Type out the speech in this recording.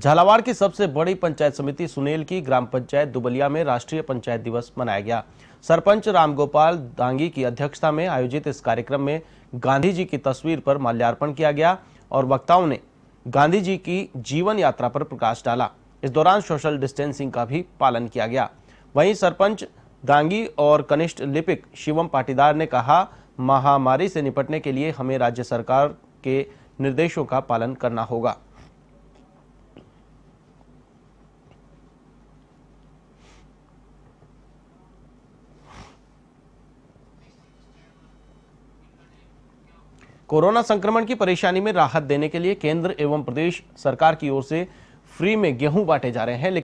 झालावाड़ की सबसे बड़ी पंचायत समिति सुनेल की ग्राम पंचायत दुबलिया में राष्ट्रीय पंचायत दिवस मनाया गया सरपंच रामगोपाल दांगी की अध्यक्षता में आयोजित इस कार्यक्रम में गांधी जी की तस्वीर पर माल्यार्पण किया गया और वक्ताओं ने गांधी जी की जीवन यात्रा पर प्रकाश डाला इस दौरान सोशल डिस्टेंसिंग का भी पालन किया गया वहीं सरपंच दांगी और कनिष्ठ लिपिक शिवम पाटीदार ने कहा महामारी से निपटने के लिए हमें राज्य सरकार के निर्देशों का पालन करना होगा कोरोना संक्रमण की परेशानी में राहत देने के लिए केंद्र एवं प्रदेश सरकार की ओर से फ्री में गेहूं बांटे जा रहे हैं